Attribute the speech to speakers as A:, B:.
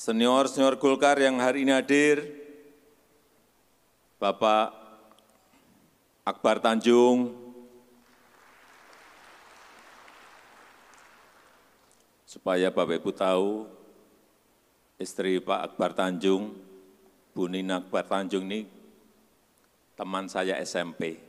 A: senior-senior Golkar yang hari ini hadir,
B: Bapak Akbar Tanjung, supaya Bapak-Ibu tahu, istri Pak Akbar Tanjung, Bu Nina Akbar Tanjung ini teman saya SMP.